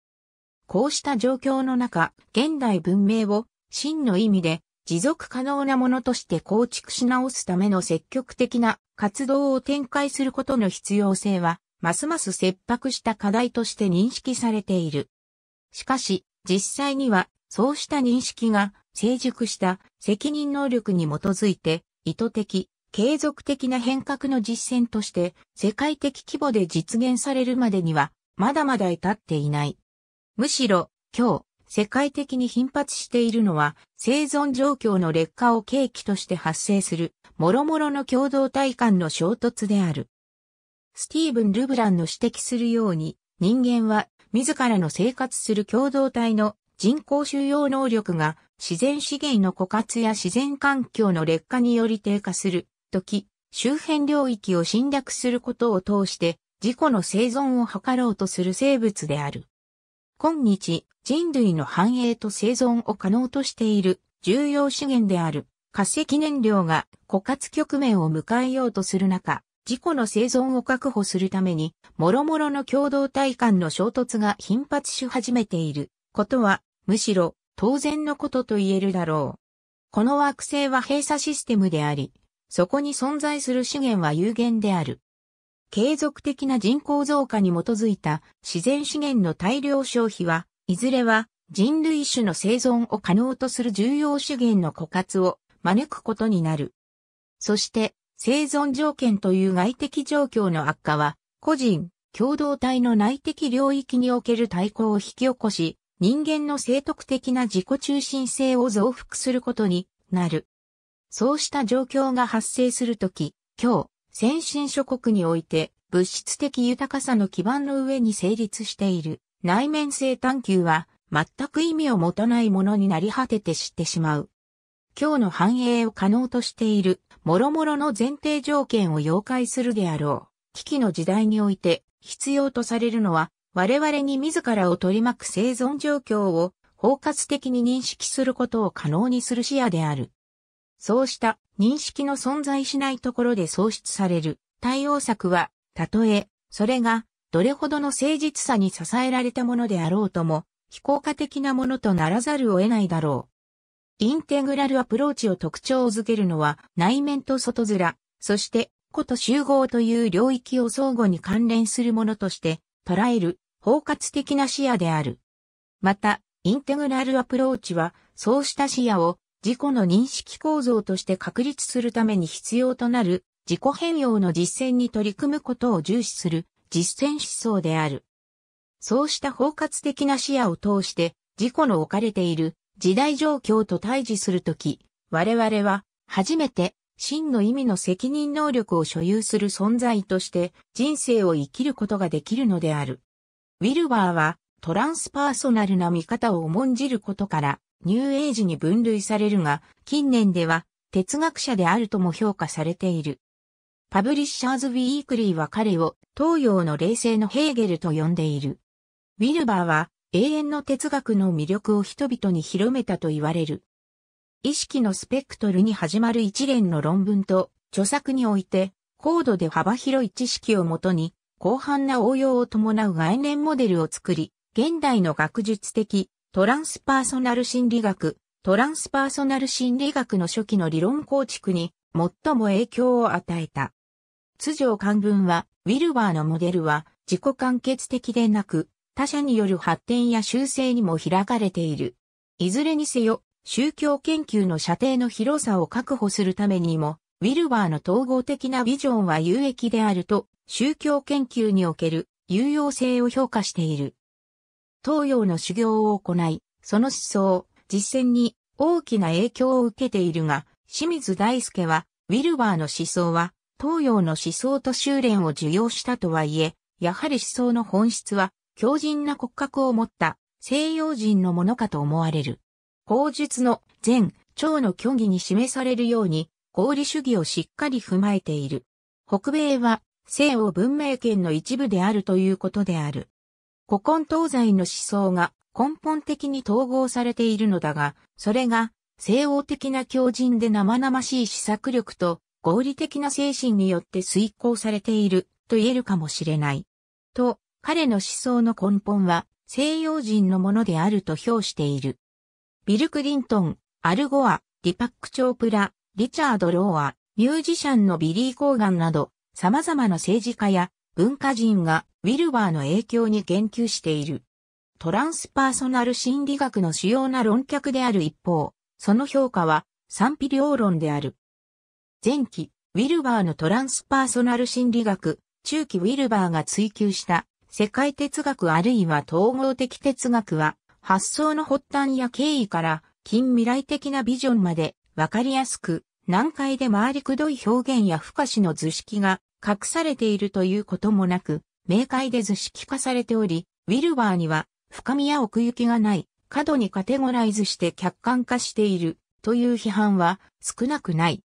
こうした状況の中、現代文明を真の意味で持続可能なものとして構築し直すための積極的な活動を展開することの必要性は、ますます切迫した課題として認識されている。しかし、実際には、そうした認識が成熟した責任能力に基づいて、意図的、継続的な変革の実践として世界的規模で実現されるまでにはまだまだ至っていない。むしろ今日世界的に頻発しているのは生存状況の劣化を契機として発生する諸々の共同体間の衝突である。スティーブン・ルブランの指摘するように人間は自らの生活する共同体の人口収容能力が自然資源の枯渇や自然環境の劣化により低下する時、周辺領域を侵略することを通して自己の生存を図ろうとする生物である。今日、人類の繁栄と生存を可能としている重要資源である化石燃料が枯渇局面を迎えようとする中、自己の生存を確保するために、諸々の共同体間の衝突が頻発し始めていることは、むしろ当然のことと言えるだろう。この惑星は閉鎖システムであり、そこに存在する資源は有限である。継続的な人口増加に基づいた自然資源の大量消費は、いずれは人類種の生存を可能とする重要資源の枯渇を招くことになる。そして、生存条件という外的状況の悪化は、個人、共同体の内的領域における対抗を引き起こし、人間の生徳的な自己中心性を増幅することになる。そうした状況が発生するとき、今日、先進諸国において、物質的豊かさの基盤の上に成立している内面性探求は全く意味を持たないものになり果てて知ってしまう。今日の繁栄を可能としている諸々の前提条件を要解するであろう。危機の時代において必要とされるのは我々に自らを取り巻く生存状況を包括的に認識することを可能にする視野である。そうした認識の存在しないところで創出される対応策は、たとえ、それが、どれほどの誠実さに支えられたものであろうとも、非効果的なものとならざるを得ないだろう。インテグラルアプローチを特徴づけるのは、内面と外面、そして、個と集合という領域を相互に関連するものとして、捉える、包括的な視野である。また、インテグラルアプローチは、そうした視野を自己の認識構造として確立するために必要となる自己変容の実践に取り組むことを重視する実践思想である。そうした包括的な視野を通して自己の置かれている時代状況と対峙するとき、我々は初めて真の意味の責任能力を所有する存在として人生を生きることができるのである。ウィルバーはトランスパーソナルな見方を重んじることからニューエイジに分類されるが、近年では哲学者であるとも評価されている。パブリッシャーズ・ウィークリーは彼を東洋の冷静のヘーゲルと呼んでいる。ウィルバーは永遠の哲学の魅力を人々に広めたと言われる。意識のスペクトルに始まる一連の論文と著作において、高度で幅広い知識をもとに、広範な応用を伴う概念モデルを作り、現代の学術的、トランスパーソナル心理学、トランスパーソナル心理学の初期の理論構築に最も影響を与えた。通常漢文は、ウィルバーのモデルは自己完結的でなく、他者による発展や修正にも開かれている。いずれにせよ、宗教研究の射程の広さを確保するためにも、ウィルバーの統合的なビジョンは有益であると、宗教研究における有用性を評価している。東洋の修行を行い、その思想、実践に大きな影響を受けているが、清水大輔は、ウィルバーの思想は、東洋の思想と修練を受容したとはいえ、やはり思想の本質は、強靭な骨格を持った西洋人のものかと思われる。法術の前、長の虚偽に示されるように、合理主義をしっかり踏まえている。北米は、西欧文明圏の一部であるということである。古今東西の思想が根本的に統合されているのだが、それが西欧的な強靭で生々しい試作力と合理的な精神によって遂行されていると言えるかもしれない。と、彼の思想の根本は西洋人のものであると評している。ビル・クリントン、アルゴア、ディパック・チョープラ、リチャード・ローア、ミュージシャンのビリー・コーガンなど、様々な政治家や文化人がウィルバーの影響に言及している。トランスパーソナル心理学の主要な論客である一方、その評価は賛否両論である。前期、ウィルバーのトランスパーソナル心理学、中期ウィルバーが追求した世界哲学あるいは統合的哲学は発想の発端や経緯から近未来的なビジョンまでわかりやすく難解で回りくどい表現や不可視の図式が隠されているということもなく明快で図式化されており、ウィルバーには深みや奥行きがない、過度にカテゴライズして客観化しているという批判は少なくない。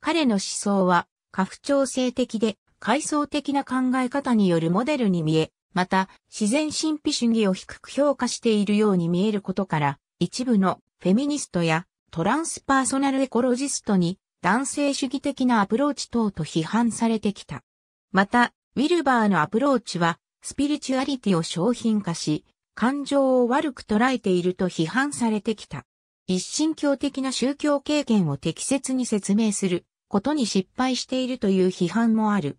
彼の思想は、過不調性的で、階層的な考え方によるモデルに見え、また、自然神秘主義を低く評価しているように見えることから、一部のフェミニストやトランスパーソナルエコロジストに男性主義的なアプローチ等と批判されてきた。また、ウィルバーのアプローチは、スピリチュアリティを商品化し、感情を悪く捉えていると批判されてきた。一神教的な宗教経験を適切に説明することに失敗しているという批判もある。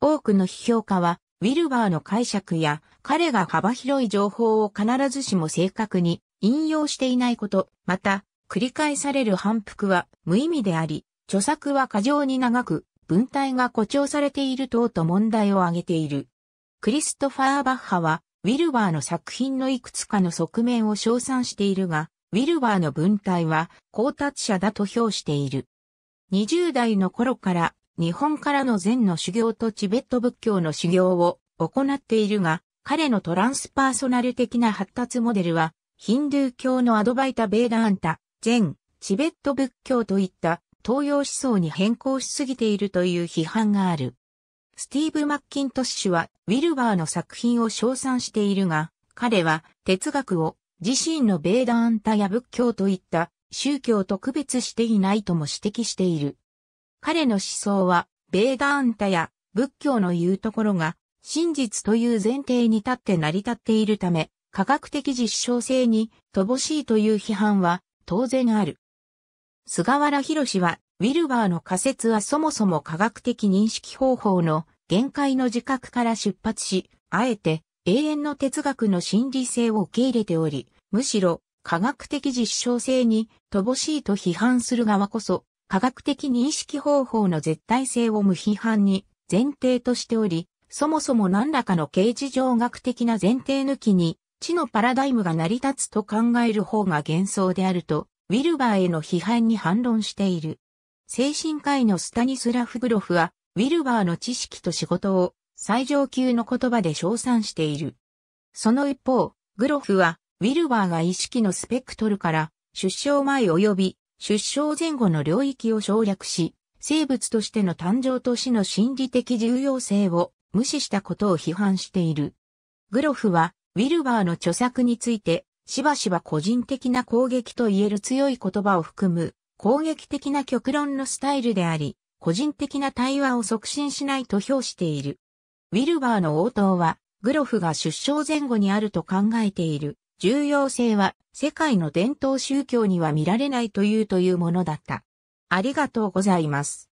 多くの批評家は、ウィルバーの解釈や、彼が幅広い情報を必ずしも正確に引用していないこと、また、繰り返される反復は無意味であり、著作は過剰に長く、文体が誇張されている等と問題を挙げている。クリストファー・バッハは、ウィルバーの作品のいくつかの側面を称賛しているが、ウィルバーの文体は、高達者だと評している。20代の頃から、日本からの禅の修行とチベット仏教の修行を行っているが、彼のトランスパーソナル的な発達モデルは、ヒンドゥー教のアドバイタ・ベーダーンタ、禅、チベット仏教といった東洋思想に変更しすぎているという批判がある。スティーブ・マッキントッシュはウィルバーの作品を称賛しているが、彼は哲学を自身のベーダーンタや仏教といった宗教と区別していないとも指摘している。彼の思想はベーダーンタや仏教の言うところが真実という前提に立って成り立っているため、科学的実証性に乏しいという批判は当然ある。菅原博士は、ウィルバーの仮説はそもそも科学的認識方法の限界の自覚から出発し、あえて永遠の哲学の真理性を受け入れており、むしろ科学的実証性に乏しいと批判する側こそ、科学的認識方法の絶対性を無批判に前提としており、そもそも何らかの形事上学的な前提抜きに、知のパラダイムが成り立つと考える方が幻想であるとウィルバーへの批判に反論している。精神科医のスタニスラフ・グロフは、ウィルバーの知識と仕事を最上級の言葉で称賛している。その一方、グロフは、ウィルバーが意識のスペクトルから、出生前及び出生前後の領域を省略し、生物としての誕生と死の心理的重要性を無視したことを批判している。グロフは、ウィルバーの著作について、しばしば個人的な攻撃と言える強い言葉を含む、攻撃的な極論のスタイルであり、個人的な対話を促進しないと評している。ウィルバーの応答は、グロフが出生前後にあると考えている。重要性は世界の伝統宗教には見られないというというものだった。ありがとうございます。